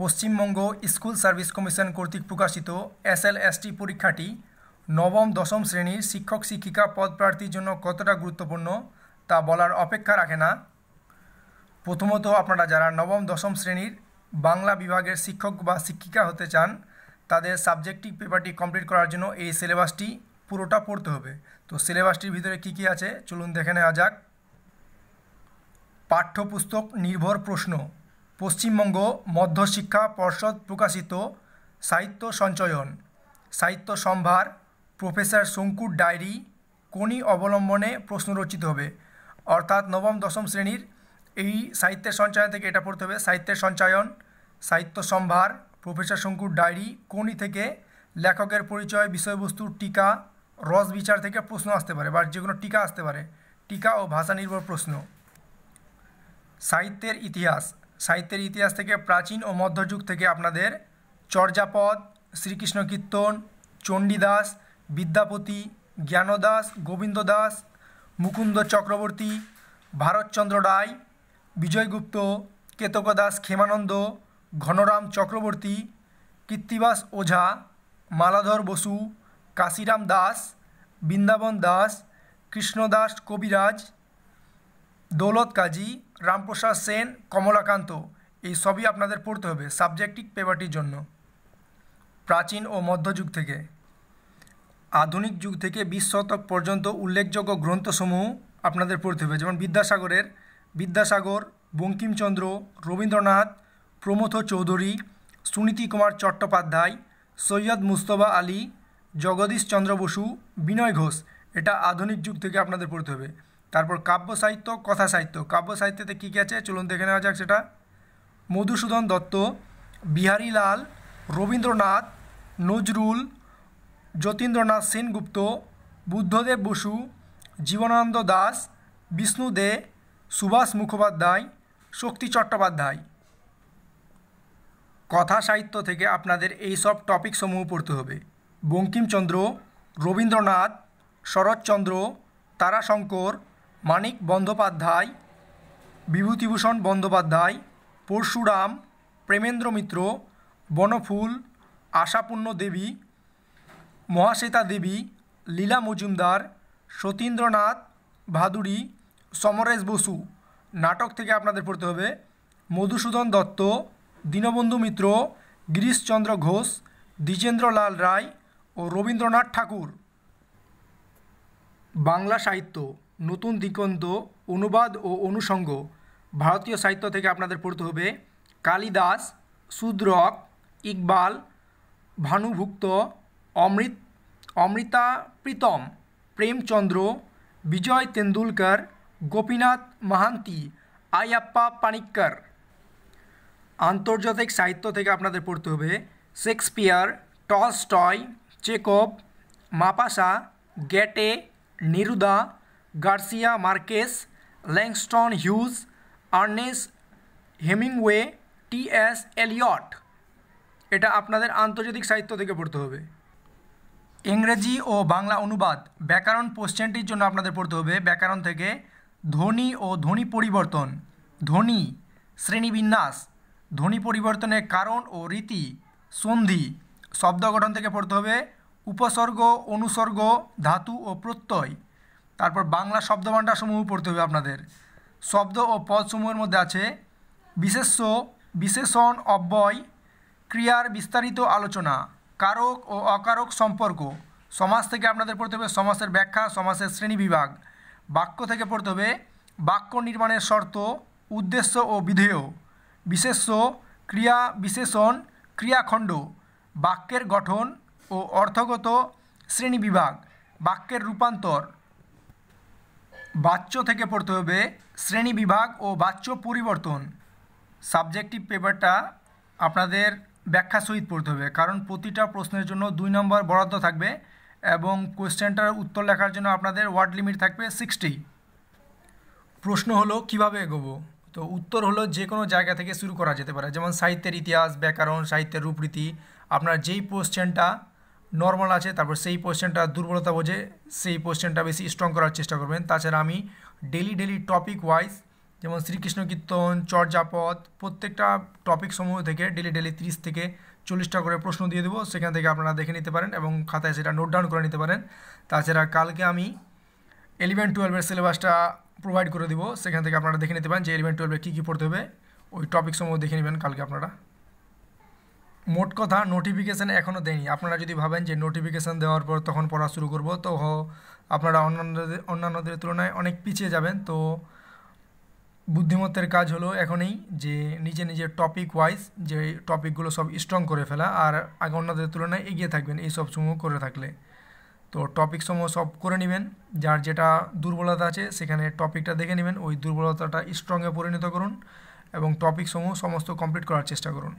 Paschimbanga school service commission কর্তৃক প্রকাশিত S T পরীক্ষাটি নবম দশম শ্রেণীর শিক্ষক শিক্ষিকা পদ প্রার্থীর জন্য কতটা গুরুত্বপূর্ণ তা বলার অপেক্ষা রাখে না প্রথমত আপনারা যারা নবম দশম শ্রেণীর বাংলা বিভাগের শিক্ষক বা শিক্ষিকা হতে চান তাদের সাবজেক্টিভ পেপারটি কমপ্লিট করার জন্য এই সিলেবাসটি পুরোটা পড়তে হবে তো সিলেবাসটির ভিতরে কি কি আছে চলুন দেখে নেওয়া যাক পাঠ্যপুস্তক নির্ভর প্রশ্ন পশ্চিমবঙ্গ মধ্যশিক্ষা পর্ষদ প্রকাশিত সাহিত্য সঞ্চয়ন সাহিত্য সম্ভার প্রফেসর শঙ্কুর ডায়েরি কোনি অবলম্বনে প্রশ্ন রচিত হবে অর্থাৎ নবম দশম শ্রেণীর এই সাহিত্যের সঞ্চয়ন থেকে এটা পড়তে হবে সাহিত্যের সঞ্চয়ন সাহিত্য সম্ভার প্রফেসর শঙ্কুর ডায়েরি কোনি থেকে লেখকের পরিচয় বিষয়বস্তুর টিকা রস বিচার থেকে প্রশ্ন আসতে পারে বা যে কোনো টিকা আসতে পারে টিকা ও ভাষা নির্ভর প্রশ্ন সাহিত্যের ইতিহাস সাহিত্যের ইতিহাস থেকে প্রাচীন ও মধ্যযুগ থেকে আপনাদের চর্যাপদ শ্রীকৃষ্ণ কীর্তন চণ্ডীদাস বিদ্যাপতি জ্ঞানদাস গোবিন্দ দাস মুকুন্দ চক্রবর্তী ভারতচন্দ্র রায় বিজয়গুপ্ত কেতক দাস খেমানন্দ ঘনরাম চক্রবর্তী কীর্তিবাস ওঝা মালাধর বসু কাশিরাম দাস বৃন্দাবন দাস কৃষ্ণদাস কবিরাজ দৌলত কাজী রামপ্রসাদ সেন কমলাকান্ত এই সবই আপনাদের পড়তে হবে সাবজেক্টিক পেপারটির জন্য প্রাচীন ও মধ্যযুগ থেকে আধুনিক যুগ থেকে বিশ শতক পর্যন্ত উল্লেখযোগ্য গ্রন্থসমূহ আপনাদের পড়তে হবে যেমন বিদ্যাসাগরের বিদ্যাসাগর বঙ্কিমচন্দ্র রবীন্দ্রনাথ প্রমথ চৌধুরী সুনীতি কুমার চট্টোপাধ্যায় সৈয়দ মুস্তফা আলী জগদীশ চন্দ্র বসু বিনয় ঘোষ এটা আধুনিক যুগ থেকে আপনাদের পড়তে হবে তারপর কাব্য সাহিত্য কথা সাহিত্য কাব্য সাহিত্যতে কী কী আছে চলুন দেখে নেওয়া যাক সেটা মধুসূদন দত্ত বিহারীলাল রবীন্দ্রনাথ নজরুল যতীন্দ্রনাথ সেনগুপ্ত বুদ্ধদেব বসু জীবনানন্দ দাস বিষ্ণু দে সুভাষ মুখোপাধ্যায় শক্তি চট্টোপাধ্যায় কথা সাহিত্য থেকে আপনাদের এই সব টপিকসমূহ পড়তে হবে বঙ্কিমচন্দ্র রবীন্দ্রনাথ শরৎচন্দ্র তারাশঙ্কর মানিক বন্দ্যোপাধ্যায় বিভূতিভূষণ বন্দ্যোপাধ্যায় পরশুরাম প্রেমেন্দ্র মিত্র বনফুল আশাপূর্ণ দেবী মহাশ্বেতা দেবী লীলা মজুমদার সতীন্দ্রনাথ ভাদুরী সমরেশ বসু নাটক থেকে আপনাদের পড়তে হবে মধুসূদন দত্ত দীনবন্ধু মিত্র গিরিশচন্দ্র ঘোষ দ্বিজেন্দ্রলাল রায় ও রবীন্দ্রনাথ ঠাকুর বাংলা সাহিত্য নতুন দিগন্ত অনুবাদ ও অনুষঙ্গ ভারতীয় সাহিত্য থেকে আপনাদের পড়তে হবে কালিদাস শূদ্রক ইকবাল ভানুভুক্ত অমৃত অমৃতা প্রীতম প্রেমচন্দ্র বিজয় তেন্ডুলকর গোপীনাথ মাহান্তি আয়াপ্পা পানিক্কর আন্তর্জাতিক সাহিত্য থেকে আপনাদের পড়তে হবে Shakespeare Tolstoy Chekhov Maupassant Goethe Neruda Garcia Marquez Langston Hughes Ernest Hemingway T S Eliot এটা আপনাদের আন্তর্জাতিক সাহিত্য থেকে পড়তে হবে ইংরেজি ও বাংলা অনুবাদ ব্যাকরণ পোশ্চেনটির জন্য আপনাদের পড়তে হবে ব্যাকরণ থেকে ধ্বনি ও ধ্বনি পরিবর্তন ধ্বনি শ্রেণীবিন্যাস ধ্বনি পরিবর্তনের কারণ ও রীতি সন্ধি শব্দ গঠন থেকে পড়তে হবে উপসর্গ অনুসর্গ ধাতু ও প্রত্যয় তারপর বাংলা শব্দভাণ্ডারসমূহ পড়তে হবে আপনাদের শব্দ ও পদসমূহের মধ্যে আছে বিশেষ্য বিশেষণ অব্যয় ক্রিয়ার বিস্তারিত আলোচনা কারক ও অকারক সম্পর্ক সমাজ থেকে আপনাদের পড়তে হবে সমাজের ব্যাখ্যা সমাজের শ্রেণী বিভাগ বাক্য থেকে পড়তে হবে বাক্য নির্মাণের শর্ত উদ্দেশ্য ও বিধেয় বিশেষ্য ক্রিয়া বিশেষণ ক্রিয়াখণ্ড বাক্যের গঠন ও অর্থগত শ্রেণী বিভাগ বাক্যের রূপান্তর বাচ্চ থেকে পড়তে হবে শ্রেণী বিভাগ ও বাচ্চ পরিবর্তন সাবজেক্টিভ পেপারটা আপনাদের ব্যাখ্যা সহিত পড়তে হবে কারণ প্রতিটা প্রশ্নের জন্য দুই নম্বর বরাদ্দ থাকবে এবং কোয়েশ্চেনটার উত্তর লেখার জন্য আপনাদের ওয়ার্ড লিমিট থাকবে সিক্সটি প্রশ্ন হলো কিভাবে এগোবো তো উত্তর হলো যে কোনো জায়গা থেকে শুরু করা যেতে পারে যেমন সাহিত্যের ইতিহাস ব্যাকরণ সাহিত্যের রূপরীতি আপনার যেই কোয়েশ্চেনটা নর্মাল আছে তারপর সেই পোশ্চেনটা দুর্বলতা বোঝে সেই পোশ্চেনটা বেশি স্ট্রং করার চেষ্টা করবেন তাছাড়া আমি ডেলি ডেলি টপিক ওয়াইজ যেমন শ্রীকৃষ্ণ কীর্তন চর্যাপদ প্রত্যেকটা টপিক সমূহ থেকে ডেলি ডেলি তিরিশ থেকে চল্লিশটা করে প্রশ্ন দিয়ে দেবো সেখান থেকে আপনারা দেখে নিতে পারেন এবং খাতায় সেটা নোট ডাউন করে নিতে পারেন তাছাড়া কালকে আমি ইলেভেন টুয়েলভের সিলেবাসটা প্রোভাইড করে দেবো সেখান থেকে আপনারা দেখে নিতে পারেন যে ইলেভেন টুয়েলভে কী কী পড়তে হবে ওই টপিক সমূহ দেখে নেবেন কালকে আপনারা মোট কথা নোটিফিকেশান এখনও দেয়নি আপনারা যদি ভাবেন যে নোটিফিকেশান দেওয়ার পর তখন পড়া শুরু করব তো আপনারা অন্যান্যদের অন্যান্যদের তুলনায় অনেক পিছিয়ে যাবেন তো বুদ্ধিমত্তের কাজ হলো এখনই যে নিজে নিজে টপিক ওয়াইজ যে টপিকগুলো সব স্ট্রং করে ফেলা আর আগে অন্যদের তুলনায় এগিয়ে থাকবেন এই সব সমূহ করে থাকলে তো টপিক সমূহ সব করে নেবেন যার যেটা দুর্বলতা আছে সেখানে টপিকটা দেখে নেবেন ওই দুর্বলতাটা স্ট্রংয়ে পরিণত করুন এবং টপিক সমূহ সমস্ত কমপ্লিট করার চেষ্টা করুন